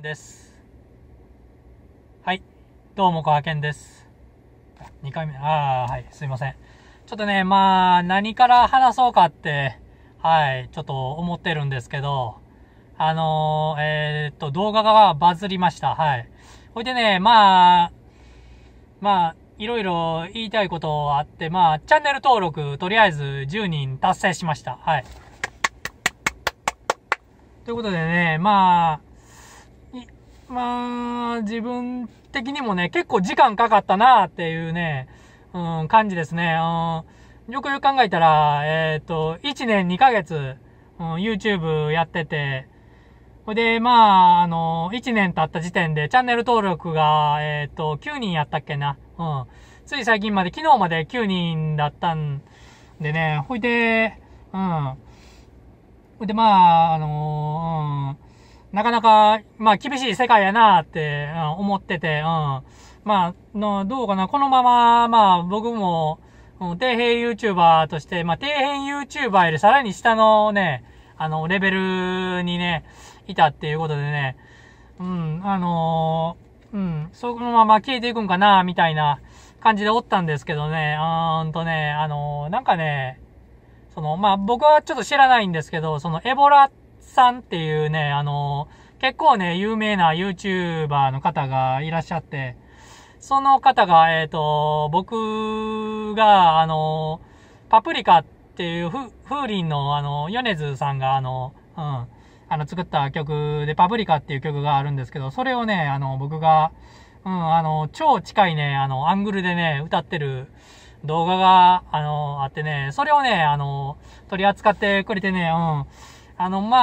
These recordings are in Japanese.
です。はい。どうも、こはけんです。2回目、ああ、はい、すいません。ちょっとね、まあ、何から話そうかって、はい、ちょっと思ってるんですけど、あのー、えー、っと、動画がバズりました。はい。ほいでね、まあ、まあ、いろいろ言いたいことあって、まあ、チャンネル登録、とりあえず10人達成しました。はい。ということでね、まあ、まあ、自分的にもね、結構時間かかったなっていうね、うん、感じですね。うん、よくよく考えたら、えっ、ー、と、1年2ヶ月、うん、YouTube やってて、ほで、まあ、あの、1年経った時点でチャンネル登録が、えっ、ー、と、9人やったっけな。うん。つい最近まで、昨日まで9人だったんでね、ほいで、うん。ほいで、まあ、あのなかなか、まあ、厳しい世界やなって、うん、思ってて、うん。まあ、の、どうかな、このまま、まあ、僕も、うん、底辺 YouTuber として、まあ、底辺 YouTuber よりさらに下のね、あの、レベルにね、いたっていうことでね、うん、あのー、うん、そのまま消えていくんかな、みたいな感じでおったんですけどね、うーんとね、あのー、なんかね、その、まあ、僕はちょっと知らないんですけど、その、エボラって、さんっていうね、あの、結構ね、有名な YouTuber の方がいらっしゃって、その方が、えっ、ー、と、僕が、あの、パプリカっていう風鈴の、あの、米津さんが、あの、うん、あの、作った曲で、パプリカっていう曲があるんですけど、それをね、あの、僕が、うん、あの、超近いね、あの、アングルでね、歌ってる動画が、あの、あってね、それをね、あの、取り扱ってくれてね、うん、あの、ま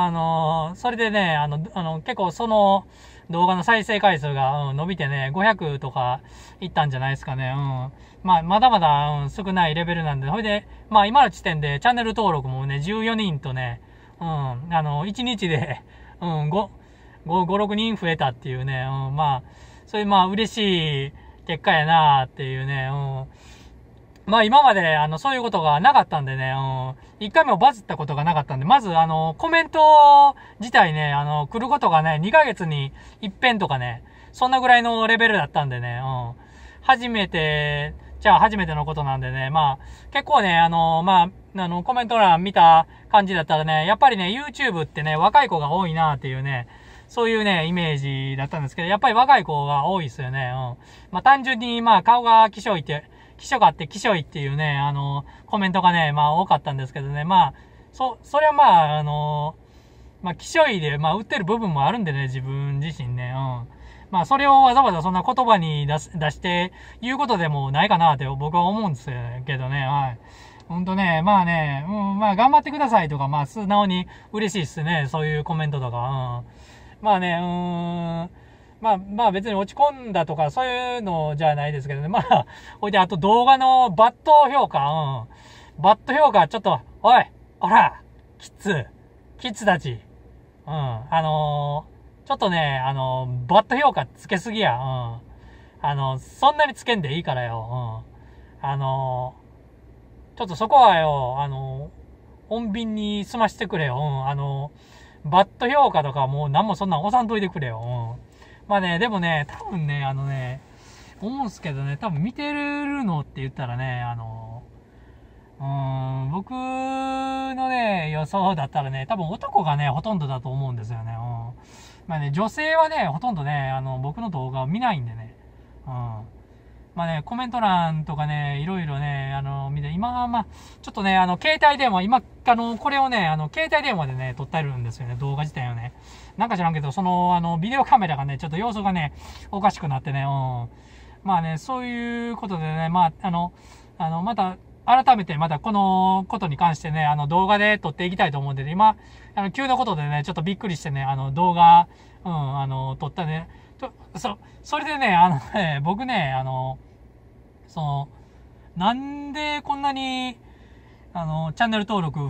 あ、あの、それでね、あの、あの結構その動画の再生回数が、うん、伸びてね、500とかいったんじゃないですかね。うん。まあ、まだまだ、うん、少ないレベルなんで、ほいで、まあ、今の時点でチャンネル登録もね、14人とね、うん、あの、1日で、うん、5、5、6人増えたっていうね、うん、まあ、そういうまあ嬉しい結果やなっていうね、うん。まあ今まで、あの、そういうことがなかったんでね、うん、一回もバズったことがなかったんで、まず、あの、コメント自体ね、あの、来ることがね、二ヶ月に一遍とかね、そんなぐらいのレベルだったんでね、うん、初めて、じゃあ初めてのことなんでね、まあ、結構ね、あの、まあ、あの、コメント欄見た感じだったらね、やっぱりね、YouTube ってね、若い子が多いなっていうね、そういうね、イメージだったんですけど、やっぱり若い子が多いですよね。うん。まあ、単純に、まあ、顔が気性いって、気書があって気象いっていうね、あの、コメントがね、まあ多かったんですけどね、まあ、そ、それはまあ、あの、まあ気象いで、まあ売ってる部分もあるんでね、自分自身ね、うん。まあ、それをわざわざそんな言葉に出して言うことでもないかなって僕は思うんですけどね、はい。ほんとね、まあね、うん、まあ頑張ってくださいとか、まあ素直に嬉しいっすね、そういうコメントとか。うん、まあね、うーん。まあまあ別に落ち込んだとかそういうのじゃないですけどね。まあ、ほいであと動画のバット評価、うん。バット評価ちょっと、おい、ほら、キッズ、キッズたち。うん、あのー、ちょっとね、あのー、バット評価つけすぎや。うん。あのー、そんなにつけんでいいからよ。うん。あのちょっとそこはよ、あの穏便に済ましてくれよ。うん。あのバット評価とかもう何もそんなん押さんといてくれよ。うん。まあね、でもね、多分ね、あのね、思うんですけどね、多分見てるのって言ったらね、あの、うーん、僕のね、予想だったらね、多分男がね、ほとんどだと思うんですよね。うん。まあね、女性はね、ほとんどね、あの、僕の動画を見ないんでね。うん。まあね、コメント欄とかね、いろいろね、あの、見て、今はまあ、ちょっとね、あの、携帯電話、今、あの、これをね、あの、携帯電話でね、撮ってるんですよね、動画自体をね。なんか知らんけど、その、あの、ビデオカメラがね、ちょっと様子がね、おかしくなってね、うん。まあね、そういうことでね、まあ、あの、あの、また、改めてまたこのことに関してね、あの動画で撮っていきたいと思うんで、ね、今、あの急なことでね、ちょっとびっくりしてね、あの動画、うん、あの、撮ったね、と、そ、それでね、あのね、僕ね、あの、その、なんでこんなに、あの、チャンネル登録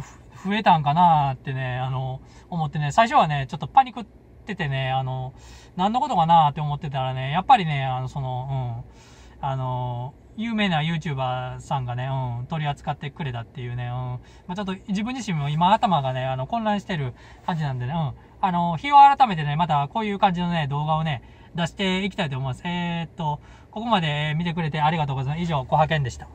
増えたんかなってね、あの、思ってね、最初はね、ちょっとパニックっててね、あの、何のことかなって思ってたらね、やっぱりね、あの、その、うん、あの有名な YouTuber さんがね、うん、取り扱ってくれたっていうね、うん、まあ、ちょっと自分自身も今頭がね、あの、混乱してる感じなんでね、うん、あの、日を改めてね、またこういう感じのね、動画をね、出していきたいと思います。えー、っと、ここまで見てくれてありがとうございます。以上、小派遣でした。